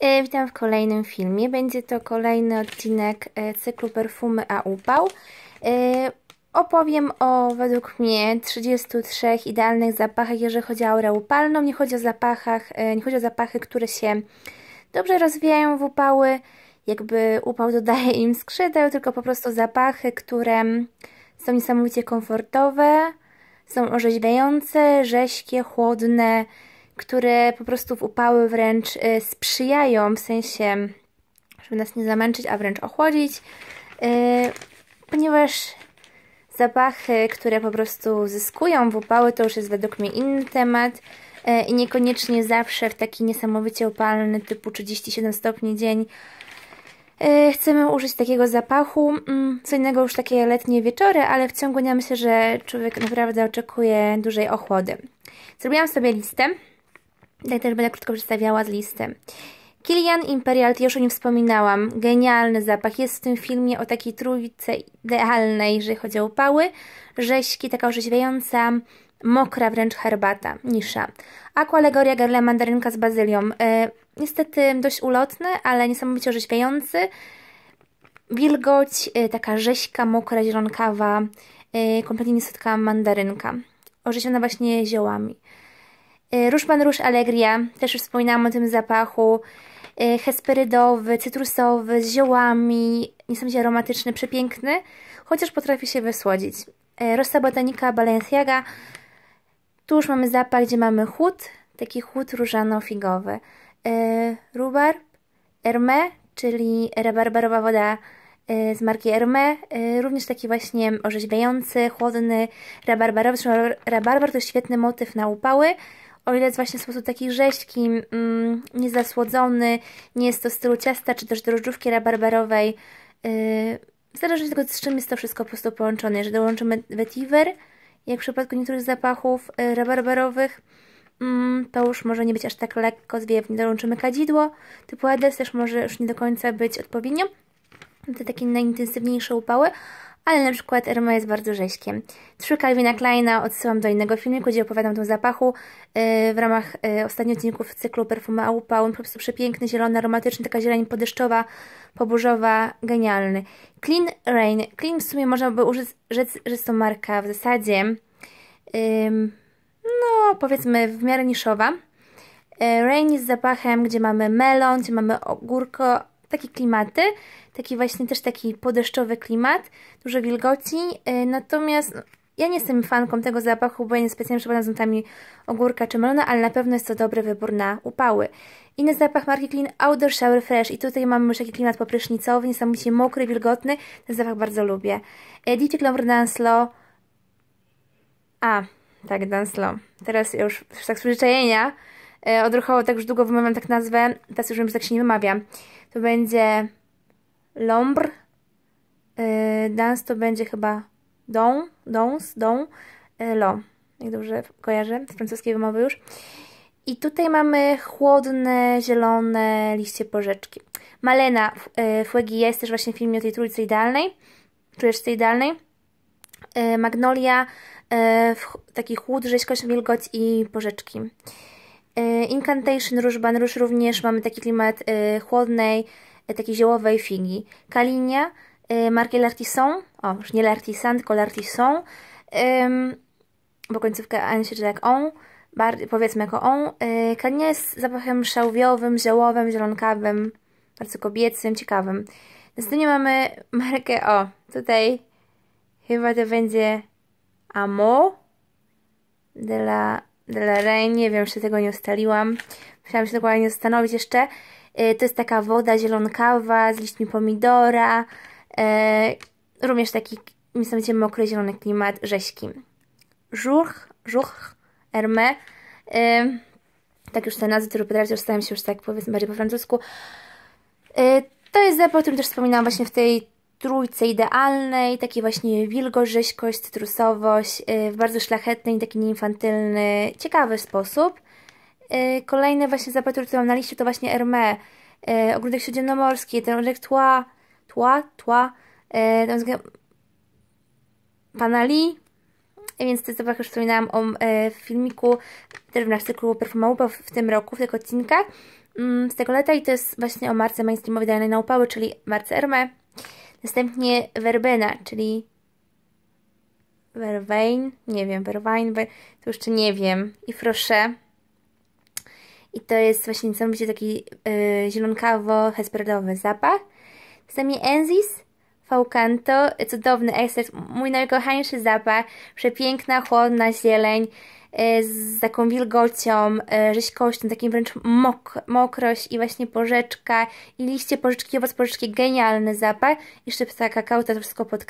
E, witam w kolejnym filmie. Będzie to kolejny odcinek e, cyklu Perfumy a upał. E, opowiem o według mnie 33 idealnych zapachach, jeżeli chodzi o aurę upalną. Nie chodzi o zapachach, nie chodzi o zapachy, które się dobrze rozwijają w upały, jakby upał dodaje im skrzydeł, tylko po prostu zapachy, które są niesamowicie komfortowe, są orzeźwiające, rześkie, chłodne, które po prostu w upały wręcz y, sprzyjają, w sensie, żeby nas nie zamęczyć, a wręcz ochłodzić, y, ponieważ zapachy, które po prostu zyskują w upały, to już jest według mnie inny temat y, i niekoniecznie zawsze w taki niesamowicie upalny typu 37 stopni dzień chcemy użyć takiego zapachu. Mm, co innego już takie letnie wieczory, ale w ciągu dnia myślę, że człowiek naprawdę oczekuje dużej ochłody. Zrobiłam sobie listę Tutaj też będę krótko przedstawiała z listy. Kilian Imperial, to już o nim wspominałam. Genialny zapach. Jest w tym filmie o takiej trójce idealnej, jeżeli chodzi o upały. Rześki, taka orzeźwiająca, mokra wręcz herbata, nisza. Aqualegoria Garla mandarynka z bazylią. E, niestety dość ulotny, ale niesamowicie orzeźwiający. Wilgoć, e, taka rześka, mokra, zielonkawa, e, kompletnie niesłodka mandarynka. Orzeźwiona właśnie ziołami. Y, Róż Pan Róż Allegria, też już wspominałam o tym zapachu, y, hesperydowy, cytrusowy, z ziołami, niesamowicie aromatyczny, przepiękny, chociaż potrafi się wysłodzić. Y, Rosa Botanica Balenciaga, tu już mamy zapach, gdzie mamy chód, taki chód różano-figowy. Rubarb Hermé, czyli rabarbarowa woda z marki Hermé, również taki właśnie orzeźwiający, chłodny rabarbarowy, rabarbar to świetny motyw na upały, o ile jest właśnie w sposób taki rzeźki, mm, niezasłodzony, nie jest to w stylu ciasta czy też drożdżówki rabarbarowej. Yy, zależy od tego, z czym jest to wszystko po prostu połączone. Jeżeli dołączymy vetiver, jak w przypadku niektórych zapachów yy, rabarbarowych, yy, to już może nie być aż tak lekko zwiewnie. Dołączymy kadzidło typu Ades, też może już nie do końca być odpowiednio. Te takie najintensywniejsze upały, ale na przykład Erma jest bardzo rześkiem. Trzy Calvina Kleina odsyłam do innego filmiku, gdzie opowiadam o tym zapachu y, w ramach y, ostatnich odcinków cyklu Perfumy Aupa. On po prostu przepiękny, zielony, aromatyczny, taka zieleń podeszczowa, poburzowa, genialny. Clean Rain. Clean w sumie można by użyć, rzec, że to marka w zasadzie, no powiedzmy w miarę niszowa. Y, Rain jest zapachem, gdzie mamy melon, gdzie mamy ogórko, takie klimaty, taki właśnie też taki podeszczowy klimat, dużo wilgoci, y, natomiast no, ja nie jestem fanką tego zapachu, bo ja nie specjalnie przepadam z nutami ogórka czy melona, ale na pewno jest to dobry wybór na upały. Inny zapach marki Clean Outdoor Shower Fresh i tutaj mamy już taki klimat poprysznicowy, niesamowicie mokry, wilgotny, ten zapach bardzo lubię. Y, Dietic Lover Dance Law A, tak, Dance Law. Teraz już, już tak z przyzwyczajenia E, odruchowo tak już długo wymawiam tak nazwę, teraz już wiem, że tak się nie wymawia. To będzie Lombr, e, Dans to będzie chyba Don, Dons, Don, e, Lo, jak dobrze kojarzę, z francuskiej wymowy już. I tutaj mamy chłodne, zielone liście porzeczki. Malena Fuegi jest też właśnie w filmie o tej trójce idealnej, trójeczce idealnej. Magnolia, taki chłód, rzeźkość, wilgoć i porzeczki. E, incantation róż banrusz również mamy taki klimat e, chłodnej, e, takiej ziołowej figi. Kalinia, marki L'Artisson, o już nie L'Artisson, tylko L'Artisson, bo końcówka an się czyta jak on, powiedzmy jako on. Kalinia jest zapachem szałwiowym, ziołowym, zielonkawym, bardzo kobiecym, ciekawym. Następnie mamy markę, o tutaj chyba to będzie Amo de la Delray, nie wiem, jeszcze tego nie ustaliłam. Musiałam się dokładnie zastanowić jeszcze. Y, to jest taka woda zielonkawa z liśćmi pomidora. Y, również taki, niesamowicie mokry, zielony klimat rześki. Żuch, żuch, Hermé. Y, tak już te nazwy, które potrafię, zostałem się już tak powiedzmy bardziej po francusku. To jest zapach, o którym też wspominałam właśnie w tej trójce idealnej, takiej właśnie wilgorzeźkość, cytrusowość, y, w bardzo szlachetny i taki nieinfantylny, ciekawy sposób. Y, kolejne właśnie zapatry, który mam na liście, to właśnie Hermé, y, Ogródek Śródziemnomorski, ten ogródek Tła, Tła, Tła, tam Panali, więc te zapachy już wspominałam o w filmiku, też w naszym cyklu Perfumałupa w tym roku, w tych odcinkach mm, z tego lata i to jest właśnie o marce mainstreamowej danej na upały, czyli marce Hermé. Następnie werbena, czyli Vervein, nie wiem, Vervein, Ver... to jeszcze nie wiem, i frosze. I to jest właśnie niesamowicie taki yy, zielonkawo-hesperodowy zapach. Następnie Enzis, Faucanto, cudowny ekstrakt, mój najkochańszy zapach, przepiękna, chłodna zieleń, E, z taką wilgocią, e, rzeźkością, takim wręcz mok mokrość i właśnie porzeczka i liście porzeczki, owoc porzeczki, genialny zapach i szczypta kakao to wszystko pod